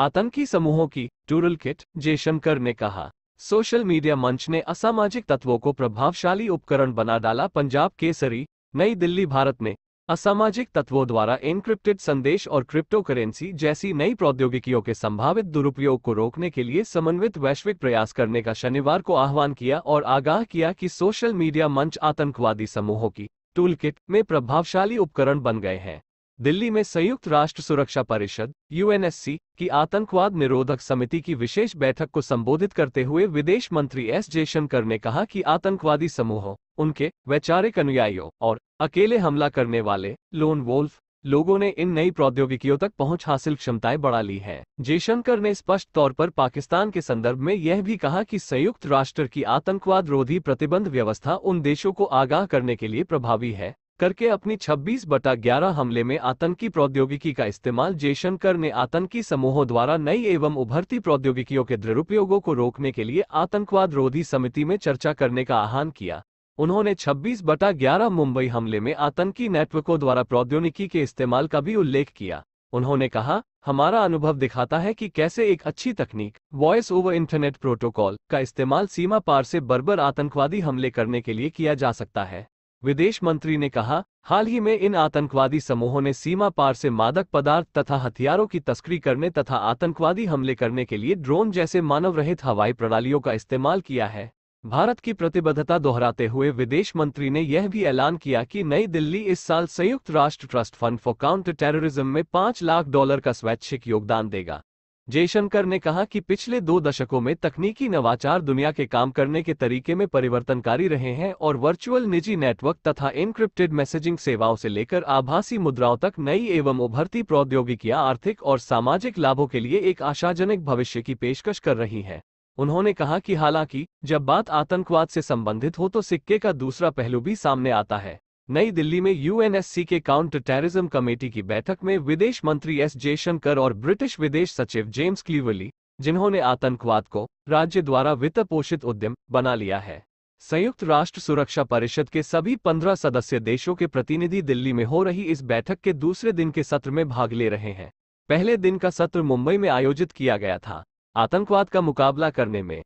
आतंकी समूहों की टूरल किट जयशंकर ने कहा सोशल मीडिया मंच ने असामाजिक तत्वों को प्रभावशाली उपकरण बना डाला पंजाब केसरी नई दिल्ली भारत में असामाजिक तत्वों द्वारा एनक्रिप्टेड संदेश और क्रिप्टो करेंसी जैसी नई प्रौद्योगिकियों के संभावित दुरुपयोग को रोकने के लिए समन्वित वैश्विक प्रयास करने का शनिवार को आह्वान किया और आगाह किया कि सोशल मीडिया मंच आतंकवादी समूहों की टूलकिट में प्रभावशाली उपकरण बन गए हैं दिल्ली में संयुक्त राष्ट्र सुरक्षा परिषद यूएनएससी की आतंकवाद निरोधक समिति की विशेष बैठक को संबोधित करते हुए विदेश मंत्री एस जयशंकर ने कहा कि आतंकवादी समूहों उनके वैचारिक अनुयायियों और अकेले हमला करने वाले लोन वोल्फ लोगों ने इन नई प्रौद्योगिकियों तक पहुंच हासिल क्षमताएं बढ़ा ली हैं जयशंकर ने स्पष्ट तौर पर पाकिस्तान के संदर्भ में यह भी कहा कि संयुक्त राष्ट्र की आतंकवाद रोधी प्रतिबंध व्यवस्था उन देशों को आगाह करने के लिए प्रभावी है करके अपनी 26 बटा ग्यारह हमले में आतंकी प्रौद्योगिकी का इस्तेमाल जयशंकर ने आतंकी समूहों द्वारा नई एवं उभरती प्रौद्योगिकियों के दुरुपयोगों को रोकने के लिए आतंकवाद रोधी समिति में चर्चा करने का आह्वान किया उन्होंने 26 बटा ग्यारह मुंबई हमले में आतंकी नेटवर्कों द्वारा प्रौद्योगिकी के इस्तेमाल का भी उल्लेख किया उन्होंने कहा हमारा अनुभव दिखाता है कि कैसे एक अच्छी तकनीक वॉइस ओवर इंटरनेट प्रोटोकॉल का इस्तेमाल सीमा पार से बर्बर आतंकवादी हमले करने के लिए किया जा सकता है विदेश मंत्री ने कहा हाल ही में इन आतंकवादी समूहों ने सीमा पार से मादक पदार्थ तथा हथियारों की तस्करी करने तथा आतंकवादी हमले करने के लिए ड्रोन जैसे मानव रहित हवाई प्रणालियों का इस्तेमाल किया है भारत की प्रतिबद्धता दोहराते हुए विदेश मंत्री ने यह भी ऐलान किया कि नई दिल्ली इस साल संयुक्त राष्ट्र trust fund for counter terrorism में पांच लाख डॉलर का स्वैच्छिक योगदान देगा जयशंकर ने कहा कि पिछले दो दशकों में तकनीकी नवाचार दुनिया के काम करने के तरीके में परिवर्तनकारी रहे हैं और वर्चुअल निजी नेटवर्क तथा इनक्रिप्टेड मैसेजिंग सेवाओं से लेकर आभासी मुद्राओं तक नई एवं उभरती प्रौद्योगिकियां आर्थिक और सामाजिक लाभों के लिए एक आशाजनक भविष्य की पेशकश कर रही हैं उन्होंने कहा कि हालांकि जब बात आतंकवाद से संबंधित हो तो सिक्के का दूसरा पहलू भी सामने आता है नई दिल्ली में यूएनएससी के काउंटर टेररिज्म कमेटी की बैठक में विदेश मंत्री एस जयशंकर और ब्रिटिश विदेश सचिव जेम्स क्लीवली जिन्होंने आतंकवाद को राज्य द्वारा वित्त पोषित उद्यम बना लिया है संयुक्त राष्ट्र सुरक्षा परिषद के सभी पंद्रह सदस्य देशों के प्रतिनिधि दिल्ली में हो रही इस बैठक के दूसरे दिन के सत्र में भाग ले रहे हैं पहले दिन का सत्र मुंबई में आयोजित किया गया था आतंकवाद का मुकाबला करने में